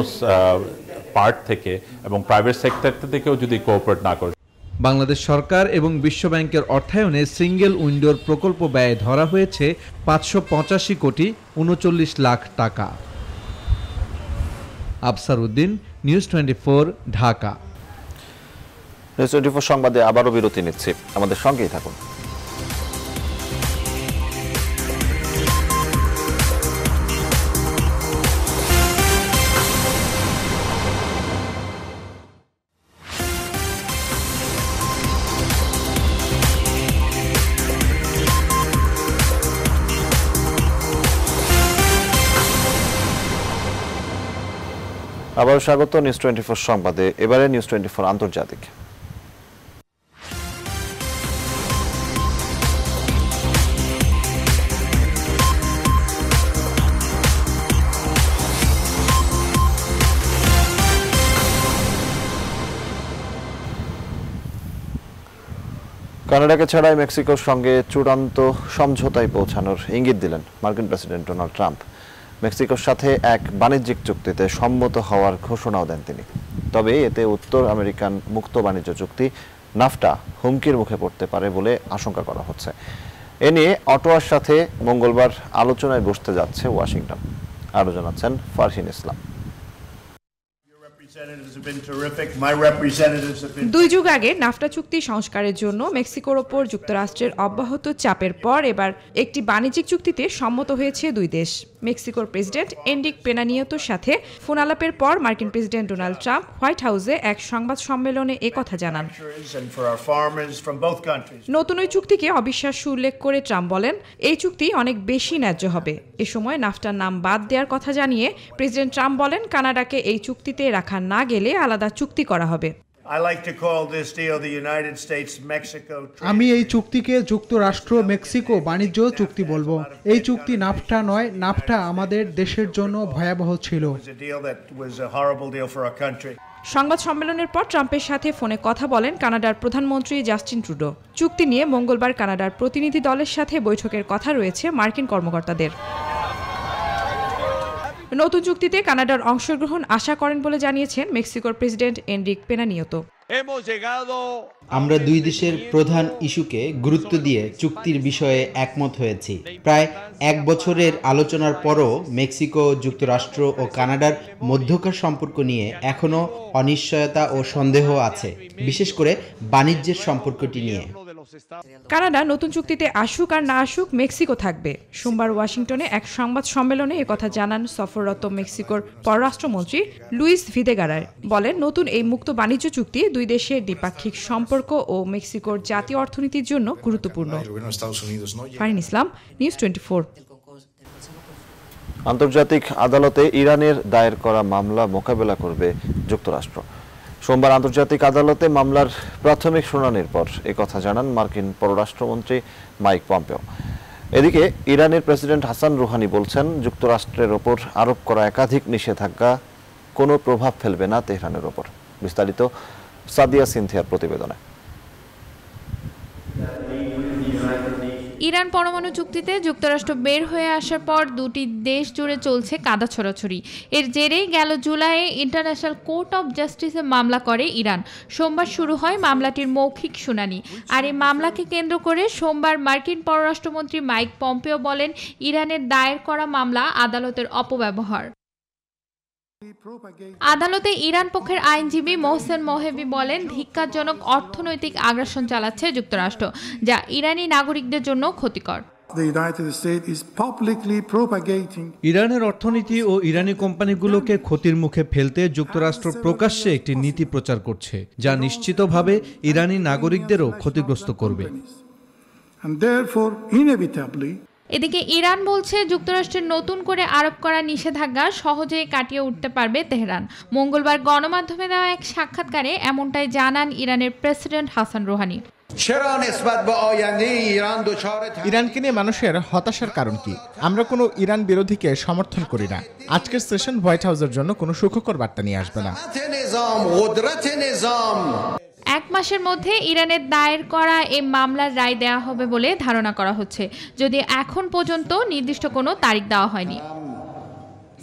পার্ট থেকে এবং প্রাইভেট সেক্টর থেকেও যদি কোঅপারেট না করে বাংলাদেশ সরকার এবং বিশ্বব্যাংকের অর্থায়নে সিঙ্গেল উইন্ডোর প্রকল্প ব্যয় ধরা হয়েছে পাঁচশো পঁচাশি কোটি উনচল্লিশ লাখ টাকা Afsar Uddin news twenty Dhaka news twenty four সংবাদে আবারও বিরতি নিচ্ছি আমাদের সঙ্গেই থাকুন আবারও স্বাগত নিউজ টোয়েন্টি ফোর সংবাদে এবারে নিউজ টোয়েন্টি ফোর আন্তর্জাতিক কানাডাকে ছাড়াই মেক্সিকোর সঙ্গে চূড়ান্ত সমঝোতায় পৌঁছানোর ইঙ্গিত দিলেন মার্কিন প্রেসিডেন্ট ডোনাল্ড ট্রাম্প মেক্সিকোর সাথে এক বাণিজ্যিক চুক্তিতে সম্মত হওয়ার ঘোষণাও দেন তিনি তবে এতে উত্তর আমেরিকান মুক্ত বাণিজ্য চুক্তি নাফটা হুমকির মুখে পড়তে পারে বলে আশঙ্কা করা হচ্ছে এ নিয়ে অটোয়ার সাথে মঙ্গলবার আলোচনায় বসতে যাচ্ছে ওয়াশিংটন আরও জানাচ্ছেন ফারহিন ইসলাম দুই যুগ আগে নাফটা চুক্তি সংস্কারের জন্য মেক্সিকোর ওপর যুক্তরাষ্ট্রের অব্যাহত চাপের পর এবার একটি বাণিজ্যিক চুক্তিতে সম্মত হয়েছে দুই দেশ মেক্সিকোর প্রেসিডেন্ট এন্ডিক পেনানিয়তোর সাথে ফোনালাপের পর মার্কিন প্রেসিডেন্ট ডোনাল্ড ট্রাম্প হোয়াইট হাউসে এক সংবাদ সম্মেলনে কথা জানান নতুন ওই চুক্তিকে অবিশ্বাস্য উল্লেখ করে ট্রাম্প বলেন এই চুক্তি অনেক বেশি ন্যায্য হবে এ সময় নাফটার নাম বাদ দেওয়ার কথা জানিয়ে প্রেসিডেন্ট ট্রাম্প বলেন কানাডাকে এই চুক্তিতে রাখা না গেলে আলাদা চুক্তি করা হবে আমি এই চুক্তিকে যুক্তরাষ্ট্র মেক্সিকো বাণিজ্য চুক্তি বলবো এই চুক্তি নাফটা নয় নাফটা আমাদের দেশের জন্য ভয়াবহ ছিল সংবাদ সম্মেলনের পর ট্রাম্পের সাথে ফোনে কথা বলেন কানাডার প্রধানমন্ত্রী জাস্টিন ট্রুডো চুক্তি নিয়ে মঙ্গলবার কানাডার প্রতিনিধি দলের সাথে বৈঠকের কথা রয়েছে মার্কিন কর্মকর্তাদের নতুন চুক্তিতে কানাডার অংশগ্রহণ আশা করেন বলে জানিয়েছেন মেক্সিকোর প্রেসিডেন্ট এনরিক পেনা আমরা দুই দেশের প্রধান ইস্যুকে গুরুত্ব দিয়ে চুক্তির বিষয়ে একমত হয়েছি প্রায় এক বছরের আলোচনার পরও মেক্সিকো যুক্তরাষ্ট্র ও কানাডার মধ্যকার সম্পর্ক নিয়ে এখনও অনিশ্চয়তা ও সন্দেহ আছে বিশেষ করে বাণিজ্যের সম্পর্কটি নিয়ে কানাডা নতুন চুক্তিতে আসুক আর না আসুক মেক্সিকো থাকবে সোমবার ওয়াশিংটনে এক সংবাদ সম্মেলনে কথা জানান সফররত মেক্সিকোর পররাষ্ট্রমন্ত্রী লুইস ভিদেগারার বলেন নতুন এই মুক্ত বাণিজ্য চুক্তি দুই দেশের দ্বিপাক্ষিক সম্পর্ক ও মেক্সিকোর জাতীয় অর্থনীতির জন্য গুরুত্বপূর্ণ ইসলাম নিউজ আন্তর্জাতিক আদালতে ইরানের দায়ের করা মামলা মোকাবেলা করবে যুক্তরাষ্ট্র সোমবার আন্তর্জাতিক আদালতে মামলার প্রাথমিক শুনানির পর কথা জানান মার্কিন পররাষ্ট্রমন্ত্রী মাইক পম্পেও এদিকে ইরানের প্রেসিডেন্ট হাসান রুহানি বলছেন যুক্তরাষ্ট্রের ওপর আরোপ করা একাধিক নিষেধাজ্ঞা কোনো প্রভাব ফেলবে না তেহরানের ওপর বিস্তারিত সাদিয়া সিনথিয়ার প্রতিবেদনে ইরান পরমাণু চুক্তিতে যুক্তরাষ্ট্র বের হয়ে আসার পর দুটি দেশ জুড়ে চলছে কাদা ছড়াছড়ি এর জেরেই গেল জুলাইয়ে ইন্টারন্যাশনাল কোর্ট অফ জাস্টিসে মামলা করে ইরান সোমবার শুরু হয় মামলাটির মৌখিক শুনানি আর এই মামলাকে কেন্দ্র করে সোমবার মার্কিন পররাষ্ট্রমন্ত্রী মাইক পম্পেও বলেন ইরানের দায়ের করা মামলা আদালতের অপব্যবহার আদালতে ইরান পক্ষের আইনজীবী মোহসেন মোহেবি বলেন ধিক্কারজনক অর্থনৈতিক আগ্রাসন চালাচ্ছে যুক্তরাষ্ট্র যা ইরানি নাগরিকদের জন্য ক্ষতিকর ইরানের অর্থনীতি ও ইরানি কোম্পানিগুলোকে ক্ষতির মুখে ফেলতে যুক্তরাষ্ট্র প্রকাশ্যে একটি নীতি প্রচার করছে যা নিশ্চিতভাবে ইরানি নাগরিকদেরও ক্ষতিগ্রস্ত করবে এদিকে ইরান বলছে যুক্তরাষ্ট্রের নতুন করে আরোপ করা নিষেধাজ্ঞা সহজেই কাটিয়ে উঠতে পারবে তেহরান মঙ্গলবার গণমাধ্যমে দেওয়া এক সাক্ষাৎকারে এমনটাই জানান ইরানের প্রেসিডেন্ট হাসান রোহানি ইরানকে নিয়ে মানুষের হতাশার কারণ কি আমরা কোনো ইরান বিরোধীকে সমর্থন করি না আজকের সেশন হোয়াইট হাউসের জন্য কোনো সুখকর বার্তা নিয়ে আসবে না এক মাসের মধ্যে ইরানের দায়ের করা এ মামলার রায় দেওয়া হবে বলে ধারণা করা হচ্ছে যদি এখন পর্যন্ত নির্দিষ্ট কোনো তারিখ দেওয়া হয়নি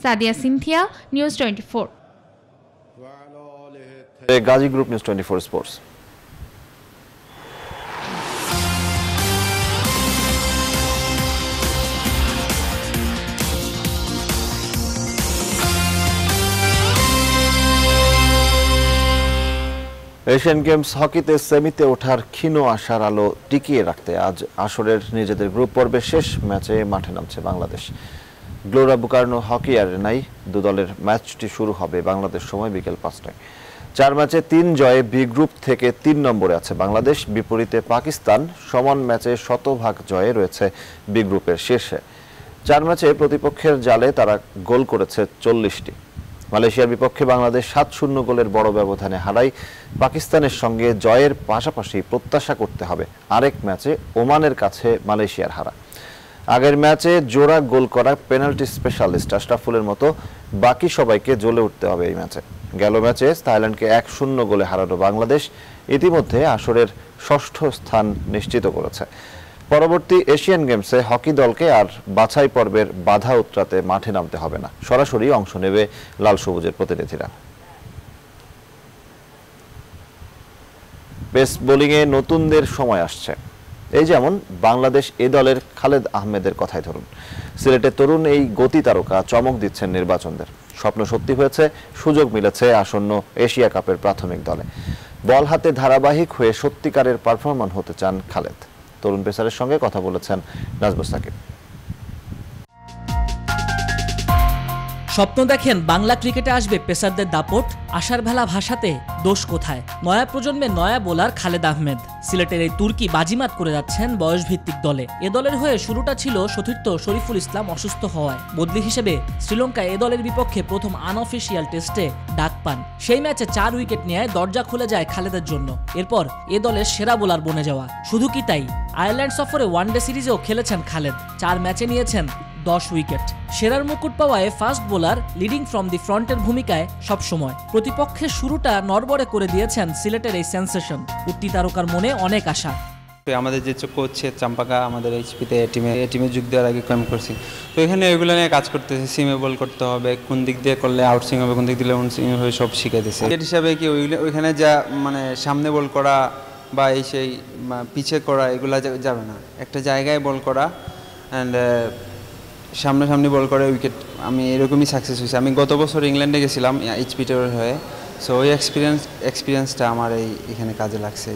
Sadia Cynthia news twenty four Gazi group news twenty four sports Asian games হকিতে সেমিতে ওঠার ক্ষীণ আশার আলো টিকিয়ে রাখতে আজ আসরের নিজেদের গ্রুপ পর্বের শেষ ম্যাচে মাঠে নামছে বাংলাদেশ গ্লোরা বুকার্নো হকি অ্যারেনায় দুদলের ম্যাচটি শুরু হবে বাংলাদেশ সময় বিকেল পাঁচটায় চার ম্যাচে তিন জয়ে বি গ্রুপ থেকে তিন নম্বরে আছে বাংলাদেশ বিপরীতে পাকিস্তান সমান ম্যাচে শতভাগ জয়ে রয়েছে বি গ্রুপের শীর্ষে চার ম্যাচে প্রতিপক্ষের জালে তারা গোল করেছে চল্লিশটি মালয়েশিয়ার বিপক্ষে বাংলাদেশ সাত শূন্য গোলের বড় ব্যবধানে হারায় পাকিস্তানের সঙ্গে জয়ের পাশাপাশি প্রত্যাশা করতে হবে আরেক ম্যাচে ওমানের কাছে মালয়েশিয়ার হারা আগের ম্যাচে জোড়া গোল করা পেনাল্টি স্পেশালিস্ট আশরাফুলের মতো বাকি সবাইকে জ্বলে উঠতে হবে এই ম্যাচে গেল ম্যাচে থাইল্যান্ডকে এক শূন্য গোলে হারানো বাংলাদেশ ইতিমধ্যে আসরের ষষ্ঠ স্থান নিশ্চিত করেছে পরবর্তী এশিয়ান গেমসে হকি দলকে আর বাছাই পর্বের বাধা উত্রাতে মাঠে নামতে হবে না সরাসরি অংশ নেবে লাল সবুজের প্রতিনিধিরা পেস বোলিংয়ে নতুনদের সময় আসছে এই যেমন বাংলাদেশ এ দলের খালেদ আহমেদের কথাই ধরুন সিলেটে তরুণ এই গতি তারকা চমক দিচ্ছেন নির্বাচনদের স্বপ্ন সত্যি হয়েছে সুযোগ মিলেছে আসন্ন এশিয়া কাপের প্রাথমিক দলে বল হাতে ধারাবাহিক হয়ে সত্যিকারের পারফরমান হতে চান খালেদ তরুণ পেসারের সঙ্গে কথা বলেছেন নাজবুল সাকিব স্বপ্ন দেখেন বাংলা ক্রিকেটে আসবে পেসারদের দাপট আশার ভেলা ভাষাতে দোষ কোথায় নয়া প্রজন্মে নয়া বোলার খালেদ আহমেদ সিলেটের এই তুর্কি বাজিমাত করে যাচ্ছেন বয়সভিত্তিক দলে এ দলের হয়ে শুরুটা ছিল সতীর্থ শরীফুল ইসলাম অসুস্থ হওয়ায় বদলি হিসেবে শ্রীলঙ্কা এ দলের বিপক্ষে প্রথম আনঅফিসিয়াল টেস্টে ডাক পান সেই ম্যাচে চার উইকেট নেয় দরজা খুলে যায় খালেদের জন্য এরপর এ দলের সেরা বোলার বনে যাওয়া শুধু কি তাই আয়ারল্যান্ড সফরে ওয়ানডে সিরিজেও খেলেছেন খালেদ চার ম্যাচে নিয়েছেন দশ উইকেট সেরার মুকুট পাওয়ায় fast bowler leading from the ফ্রন্টের ভূমিকায় সবসময় প্রতিপক্ষের শুরুটা নরবরে করে দিয়েছেন সিলেটের এই সেন্সেশন উত্তি তারকার মনে অনেক আশা আমাদের যে কোচ চাম্পাকা আমাদের এইচপিতে টিমে টিমে যোগ দেওয়ার আগে ক্যাম্প করছি তো এখানে এগুলো নিয়ে কাজ করতেছে সিমে বল করতে হবে কোন দিক দিয়ে করলে আউটসিং হবে কোন দিক দিলে উনসিং হবে সব শিখে শিখাইতেছে ক্রিকেট হিসাবে কি ওইখানে যা মানে সামনে বল করা বা এই সেই পিছে করা এগুলা যাবে না একটা জায়গায় বল করা অ্যান্ড সামনাসামনি বল করে উইকেট আমি এরকমই সাকসেস হয়েছি আমি গত বছর ইংল্যান্ডে গেছিলাম এইচপিটার হয়ে সো ওই এক্সপিরিয়েন্স এক্সপিরিয়েন্সটা আমার এই এখানে কাজে লাগছে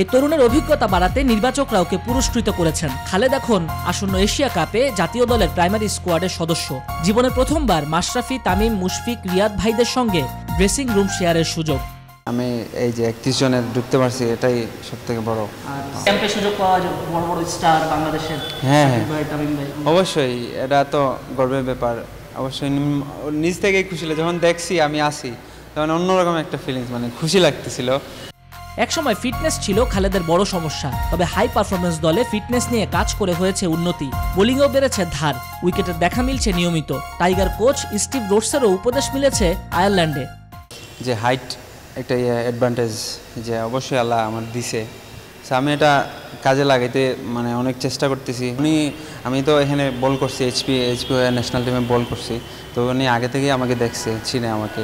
এই তরুণের অভিজ্ঞতা বাড়াতে নির্বাচকরা ওকে পুরস্কৃত করেছেন খালেদ এখন আসন্ন এশিয়া কাপে জাতীয় দলের প্রাইমারি স্কোয়াডের সদস্য জীবনের প্রথমবার মাশরাফি তামিম মুশফিক রিয়াদ ভাইদের সঙ্গে ড্রেসিং রুম শেয়ারের সুযোগ আমি এই যে একত্রিশ জনের ঢুকতে পারছি এটাই সব থেকে বড় ক্যাম্পে সুযোগ পাওয়া যায় বড় বড় স্টার বাংলাদেশের হ্যাঁ হ্যাঁ অবশ্যই এটা তো গর্বের ব্যাপার অবশ্যই নিজ থেকেই খুশি যখন দেখছি আমি আসি তখন অন্যরকম একটা ফিলিংস মানে খুশি লাগতেছিল একসময় ফিটনেস ছিল খালেদের বড় সমস্যা তবে হাই পারফরমেন্স দলে ফিটনেস নিয়ে কাজ করে হয়েছে উন্নতি বোলিংও বেড়েছে ধার উইকেটের দেখা মিলছে নিয়মিত টাইগার কোচ স্টিভ রোডসেরও উপদেশ মিলেছে আয়ারল্যান্ডে যে হাইট একটা ইয়ে অ্যাডভান্টেজ যে অবশ্যই আল্লাহ আমার দিছে সো আমি এটা কাজে লাগাইতে মানে অনেক চেষ্টা করতেছি উনি আমি তো এখানে বল করছি এইচপি এইচপি ন্যাশনাল টিমে বল করছি তো উনি আগে থেকেই আমাকে দেখছে চিনে আমাকে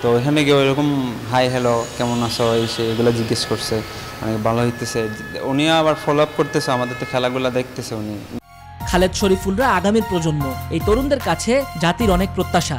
তো ওখানে গিয়ে ওইরকম হাই হ্যালো কেমন আছো এই সে এগুলো জিজ্ঞেস করছে অনেক মানে, ভালো হইতেছে উনিও আবার ফলো আপ করতেছে আমাদের তো খেলাগুলো দেখতেছে উনি খালেদ শরীফুলরা আগামীর প্রজন্ম এই তরুণদের কাছে জাতির অনেক প্রত্যাশা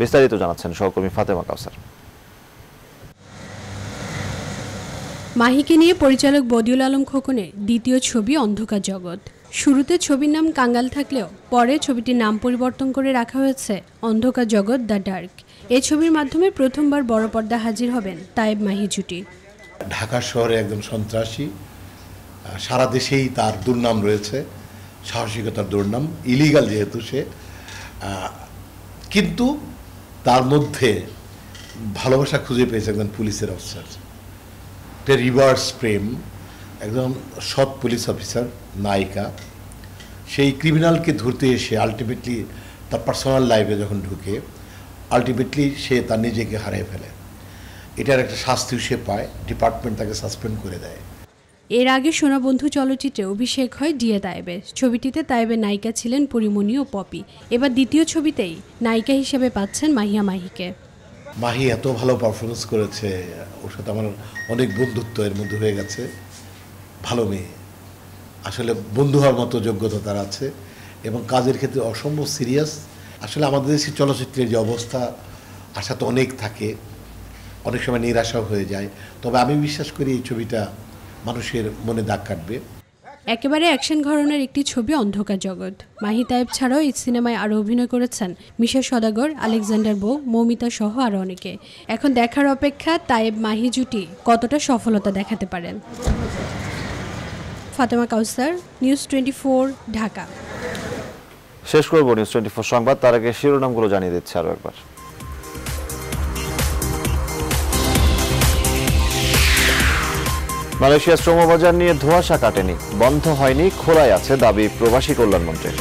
বিস্তারিত জানাচ্ছেন সহকর্মী ফাতেমা কাউসার মাহিকে নিয়ে পরিচালক বদিউল আলম খোকনের দ্বিতীয় ছবি অন্ধকার জগৎ শুরুতে ছবির নাম কাঙ্গাল থাকলেও পরে ছবিটির নাম পরিবর্তন করে রাখা হয়েছে অন্ধকার জগৎ দ্য ডার্ক এ ছবির মাধ্যমে প্রথমবার বড় পর্দা হাজির হবেন তায়েব মাহি জুটি ঢাকা শহরে একজন সন্ত্রাসী সারা দেশেই তার দুর্নাম রয়েছে সাহসিকতার দুর্নাম ইলিগাল যেহেতু সে কিন্তু তার মধ্যে ভালোবাসা খুঁজে পেয়েছে একজন পুলিশের অফিসার একটা রিভার্স প্রেম একজন সৎ পুলিশ অফিসার নায়িকা সেই ক্রিমিনালকে ধরতে এসে আলটিমেটলি তার পার্সোনাল লাইফে যখন ঢুকে আলটিমেটলি সে তার নিজেকে হারিয়ে ফেলে এটার একটা শাস্তিও সে পায় ডিপার্টমেন্ট তাকে সাসপেন্ড করে দেয় এর আগে সোনাবন্ধু চলচ্চিত্রে অভিষেক হয় ডিয়া তাইবের ছবিটিতে তাইবের নায়িকা ছিলেন পরিমণি ও পপি এবার দ্বিতীয় ছবিতেই নায়িকা হিসেবে পাচ্ছেন মাহিয়া মাহিকে মাহি এত ভালো পারফরমেন্স করেছে ওর সাথে আমার অনেক বন্ধুত্ব এর মধ্যে হয়ে গেছে ভালো মেয়ে আসলে বন্ধু হওয়ার মতো যোগ্যতা তার আছে এবং কাজের ক্ষেত্রে অসম্ভব সিরিয়াস আসলে আমাদের দেশে চলচ্চিত্রের যে অবস্থা আশা তো অনেক থাকে অনেক সময় নিরাশাও হয়ে যায় তবে আমি বিশ্বাস করি এই ছবিটা মানুষের মনে দাগ কাটবে একেবারে অ্যাকশন ঘরনের একটি ছবি অন্ধকার জগৎ মাহি তায়েব ছাড়াও এই সিনেমায় আরও অভিনয় করেছেন মিশা সদাগর আলেকজান্ডার বো মৌমিতা সহ আরও অনেকে এখন দেখার অপেক্ষা তায়েব মাহি জুটি কতটা সফলতা দেখাতে পারেন Fatema Kawsar news twenty four Dhaka শেষ করবো নিউজ টোয়েন্টি সংবাদ তার আগে শিরোনামগুলো জানিয়ে দিচ্ছে আরও একবার মালয়েশিয়া শ্রমবাজার নিয়ে ধোঁয়াশা কাটেনি বন্ধ হয়নি খোলাই আছে দাবি প্রবাসী কল্যাণমন্ত্রীর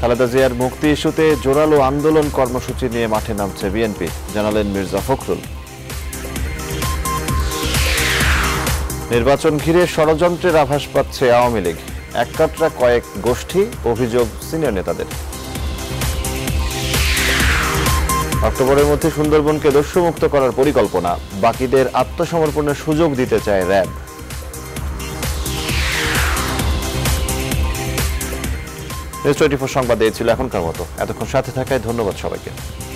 খালেদা জিয়ার মুক্তি ইস্যুতে জোরালো আন্দোলন কর্মসূচি নিয়ে মাঠে নামছে বিএনপি জানালেন মির্জা ফখরুল নির্বাচন ঘিরে ষড়যন্ত্রের আভাস পাচ্ছে আওয়ামী লীগ এক কয়েক গোষ্ঠী অভিযোগ সিনিয়র নেতাদের অক্টোবরের মধ্যে সুন্দরবনকে দস্যুমুক্ত করার পরিকল্পনা বাকিদের আত্মসমর্পণের সুযোগ দিতে চায় র্যাব নিউজ টোয়েন্টি ফোর সংবাদ দিয়েছিল এখনকার মতো এতক্ষণ সাথে থাকায় ধন্যবাদ সবাইকে